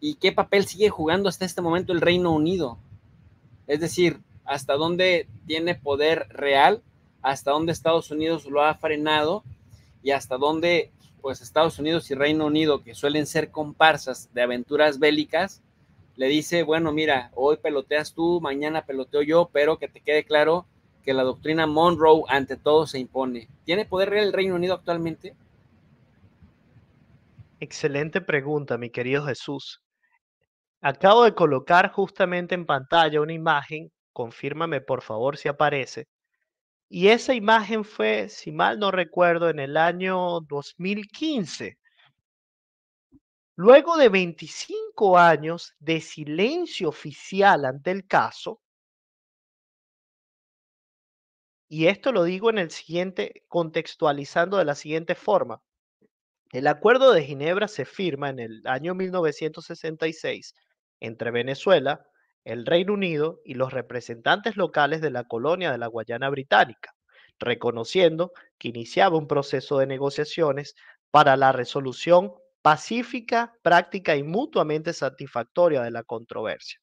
y qué papel sigue jugando hasta este momento el Reino Unido. Es decir, hasta dónde tiene poder real, hasta dónde Estados Unidos lo ha frenado y hasta dónde pues Estados Unidos y Reino Unido, que suelen ser comparsas de aventuras bélicas, le dice, bueno, mira, hoy peloteas tú, mañana peloteo yo, pero que te quede claro que la doctrina Monroe ante todo se impone. ¿Tiene poder real el Reino Unido actualmente? Excelente pregunta, mi querido Jesús. Acabo de colocar justamente en pantalla una imagen, confírmame por favor si aparece. Y esa imagen fue, si mal no recuerdo, en el año 2015. Luego de 25 años de silencio oficial ante el caso, y esto lo digo en el siguiente, contextualizando de la siguiente forma. El Acuerdo de Ginebra se firma en el año 1966 entre Venezuela, el Reino Unido y los representantes locales de la colonia de la Guayana Británica, reconociendo que iniciaba un proceso de negociaciones para la resolución pacífica, práctica y mutuamente satisfactoria de la controversia.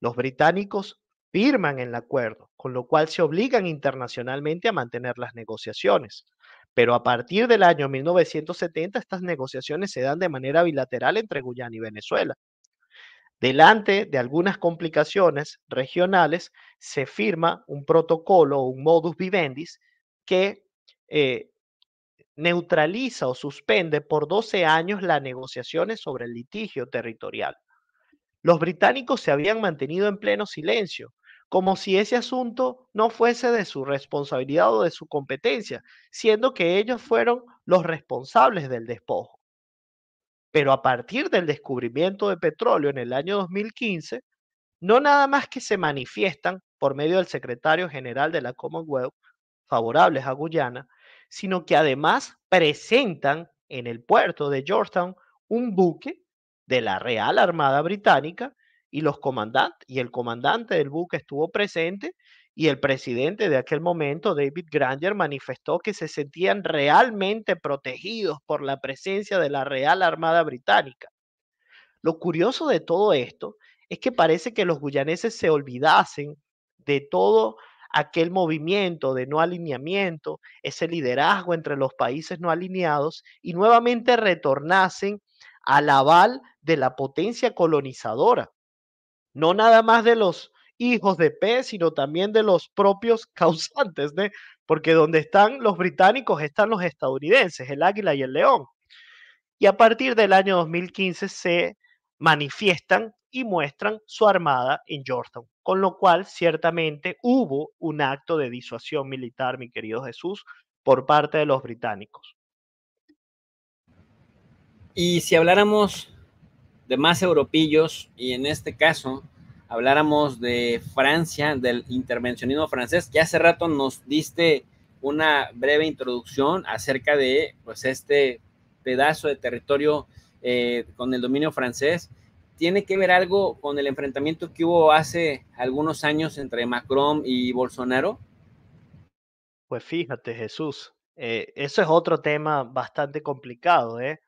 Los británicos firman el acuerdo, con lo cual se obligan internacionalmente a mantener las negociaciones. Pero a partir del año 1970 estas negociaciones se dan de manera bilateral entre Guyana y Venezuela. Delante de algunas complicaciones regionales, se firma un protocolo, o un modus vivendis, que eh, neutraliza o suspende por 12 años las negociaciones sobre el litigio territorial. Los británicos se habían mantenido en pleno silencio, como si ese asunto no fuese de su responsabilidad o de su competencia, siendo que ellos fueron los responsables del despojo. Pero a partir del descubrimiento de petróleo en el año 2015, no nada más que se manifiestan por medio del secretario general de la Commonwealth favorables a Guyana, sino que además presentan en el puerto de Georgetown un buque de la Real Armada Británica y los comandantes y el comandante del buque estuvo presente y el presidente de aquel momento, David Granger, manifestó que se sentían realmente protegidos por la presencia de la Real Armada Británica. Lo curioso de todo esto es que parece que los guyaneses se olvidasen de todo aquel movimiento de no alineamiento, ese liderazgo entre los países no alineados y nuevamente retornasen al aval de la potencia colonizadora, no nada más de los hijos de P, sino también de los propios causantes, ¿no? porque donde están los británicos están los estadounidenses, el águila y el león. Y a partir del año 2015 se manifiestan y muestran su armada en Georgetown, con lo cual ciertamente hubo un acto de disuasión militar, mi querido Jesús, por parte de los británicos. Y si habláramos de más europillos, y en este caso habláramos de Francia, del intervencionismo francés, que hace rato nos diste una breve introducción acerca de pues, este pedazo de territorio eh, con el dominio francés. ¿Tiene que ver algo con el enfrentamiento que hubo hace algunos años entre Macron y Bolsonaro? Pues fíjate, Jesús, eh, eso es otro tema bastante complicado, ¿eh?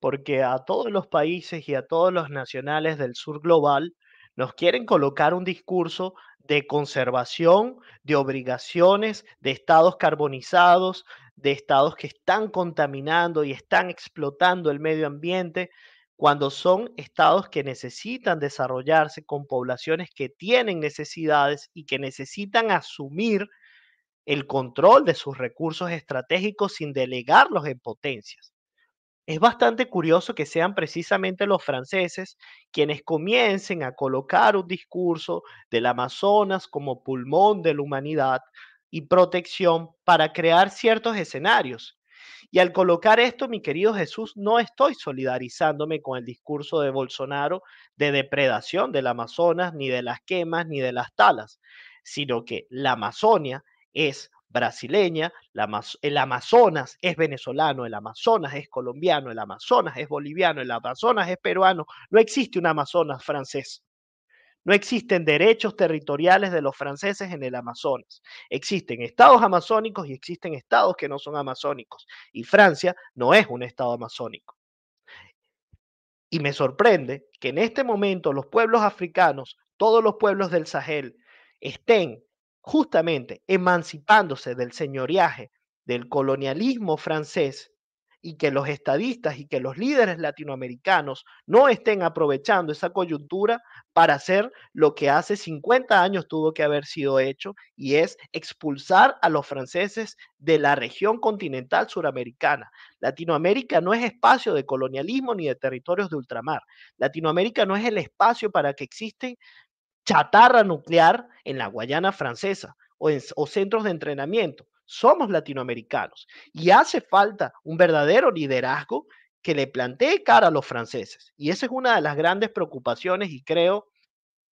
porque a todos los países y a todos los nacionales del sur global nos quieren colocar un discurso de conservación, de obligaciones, de estados carbonizados, de estados que están contaminando y están explotando el medio ambiente, cuando son estados que necesitan desarrollarse con poblaciones que tienen necesidades y que necesitan asumir el control de sus recursos estratégicos sin delegarlos en potencias. Es bastante curioso que sean precisamente los franceses quienes comiencen a colocar un discurso del Amazonas como pulmón de la humanidad y protección para crear ciertos escenarios. Y al colocar esto, mi querido Jesús, no estoy solidarizándome con el discurso de Bolsonaro de depredación del Amazonas, ni de las quemas, ni de las talas, sino que la Amazonia es brasileña, el Amazonas es venezolano, el Amazonas es colombiano, el Amazonas es boliviano, el Amazonas es peruano, no existe un Amazonas francés. No existen derechos territoriales de los franceses en el Amazonas. Existen estados amazónicos y existen estados que no son amazónicos. Y Francia no es un estado amazónico. Y me sorprende que en este momento los pueblos africanos, todos los pueblos del Sahel, estén justamente emancipándose del señoriaje, del colonialismo francés, y que los estadistas y que los líderes latinoamericanos no estén aprovechando esa coyuntura para hacer lo que hace 50 años tuvo que haber sido hecho, y es expulsar a los franceses de la región continental suramericana. Latinoamérica no es espacio de colonialismo ni de territorios de ultramar. Latinoamérica no es el espacio para que existen chatarra nuclear en la Guayana francesa o, en, o centros de entrenamiento. Somos latinoamericanos y hace falta un verdadero liderazgo que le plantee cara a los franceses. Y esa es una de las grandes preocupaciones y creo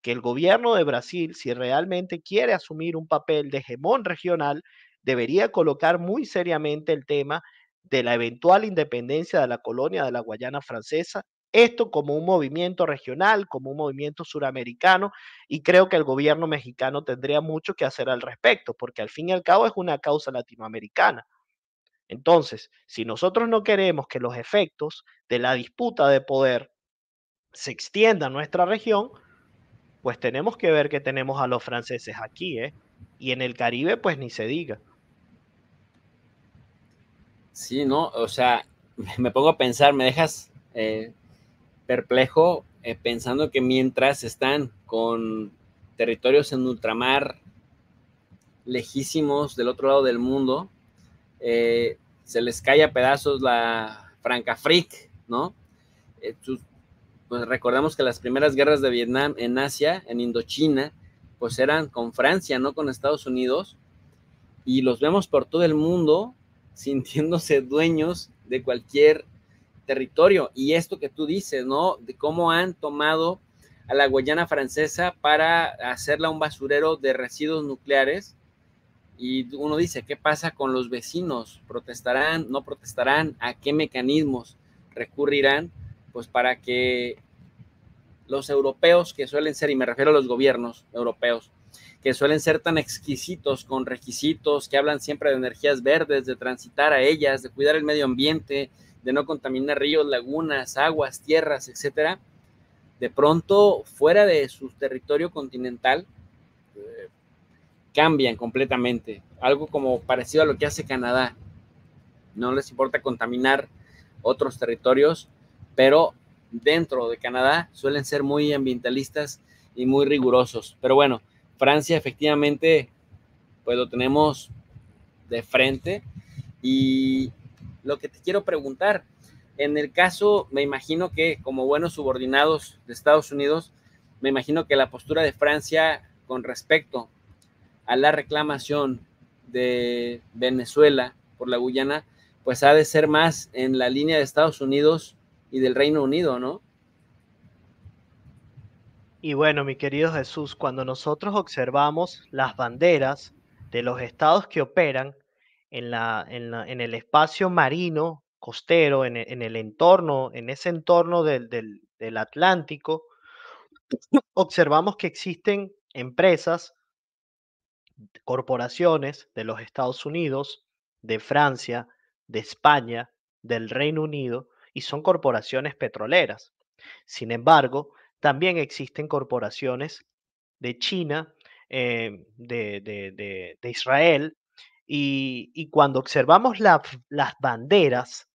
que el gobierno de Brasil, si realmente quiere asumir un papel de gemón regional, debería colocar muy seriamente el tema de la eventual independencia de la colonia de la Guayana francesa esto como un movimiento regional, como un movimiento suramericano, y creo que el gobierno mexicano tendría mucho que hacer al respecto, porque al fin y al cabo es una causa latinoamericana. Entonces, si nosotros no queremos que los efectos de la disputa de poder se extienda a nuestra región, pues tenemos que ver que tenemos a los franceses aquí, ¿eh? Y en el Caribe, pues ni se diga. Sí, ¿no? O sea, me pongo a pensar, me dejas eh, perplejo eh, pensando que mientras están con territorios en ultramar, lejísimos del otro lado del mundo, eh, se les cae a pedazos la Franca freak ¿no? Eh, pues recordemos que las primeras guerras de Vietnam en Asia, en Indochina, pues eran con Francia, no con Estados Unidos, y los vemos por todo el mundo sintiéndose dueños de cualquier territorio. Y esto que tú dices, ¿no? De cómo han tomado a la Guayana francesa para hacerla un basurero de residuos nucleares. Y uno dice, ¿qué pasa con los vecinos? ¿Protestarán? ¿No protestarán? ¿A qué mecanismos recurrirán? Pues para que los europeos que suelen ser, y me refiero a los gobiernos europeos, que suelen ser tan exquisitos con requisitos, que hablan siempre de energías verdes, de transitar a ellas, de cuidar el medio ambiente, de no contaminar ríos, lagunas, aguas, tierras, etcétera, de pronto fuera de su territorio continental eh, cambian completamente. Algo como parecido a lo que hace Canadá. No les importa contaminar otros territorios, pero dentro de Canadá suelen ser muy ambientalistas y muy rigurosos. Pero bueno, Francia efectivamente, pues lo tenemos de frente y lo que te quiero preguntar. En el caso, me imagino que como buenos subordinados de Estados Unidos, me imagino que la postura de Francia con respecto a la reclamación de Venezuela por la Guyana, pues ha de ser más en la línea de Estados Unidos y del Reino Unido, ¿no? Y bueno, mi querido Jesús, cuando nosotros observamos las banderas de los estados que operan, en, la, en, el espacio marino, costero, en, e, el entorno, en ese entorno del, Atlántico, observamos que existen empresas, corporaciones de los Estados Unidos, de Francia, de España, del Reino Unido, y son corporaciones petroleras. Sin embargo, también existen corporaciones de China, eh, de, Israel, y, cuando observamos las banderas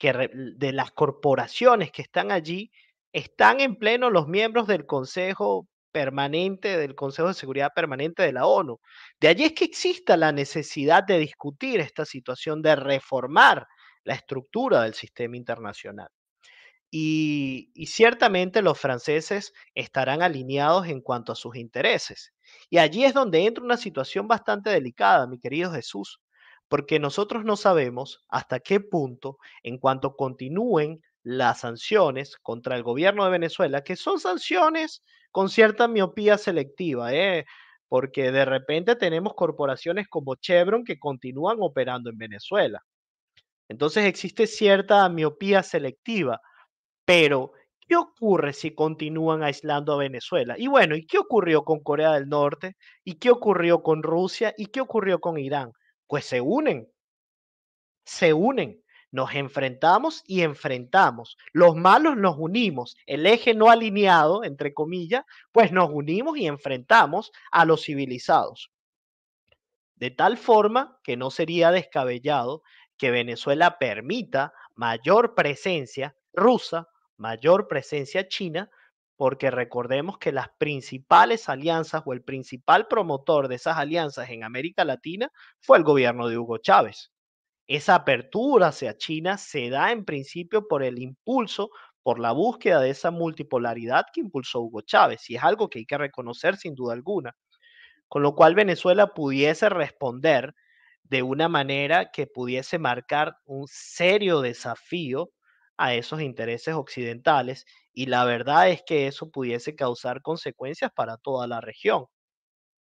de las corporaciones que están allí, están en pleno los miembros del Consejo Permanente, del Consejo de Seguridad Permanente de la ONU. De allí es que exista la necesidad de discutir esta situación, de reformar la estructura del sistema internacional. Y, ciertamente los franceses estarán alineados en cuanto a sus intereses. Y allí es donde entra una situación bastante delicada, mi querido Jesús, porque nosotros no sabemos hasta qué punto, en cuanto continúen las sanciones contra el gobierno de Venezuela, que son sanciones con cierta miopía selectiva, ¿eh? porque de repente tenemos corporaciones como Chevron que continúan operando en Venezuela. Entonces existe cierta miopía selectiva pero, ¿qué ocurre si continúan aislando a Venezuela? Y bueno, ¿y qué ocurrió con Corea del Norte? ¿Y qué ocurrió con Rusia? ¿Y qué ocurrió con Irán? Pues se unen, se unen. Nos enfrentamos y enfrentamos. Los malos nos unimos. El eje no alineado, entre comillas, pues nos unimos y enfrentamos a los civilizados. De tal forma que no sería descabellado que Venezuela permita mayor presencia rusa mayor presencia china, porque recordemos que las principales alianzas o el principal promotor de esas alianzas en América Latina fue el gobierno de Hugo Chávez. Esa apertura hacia China se da en principio por el impulso, por la búsqueda de esa multipolaridad que impulsó Hugo Chávez, y es algo que hay que reconocer sin duda alguna. Con lo cual Venezuela pudiese responder de una manera que pudiese marcar un serio desafío a esos intereses occidentales y la verdad es que eso pudiese causar consecuencias para toda la región.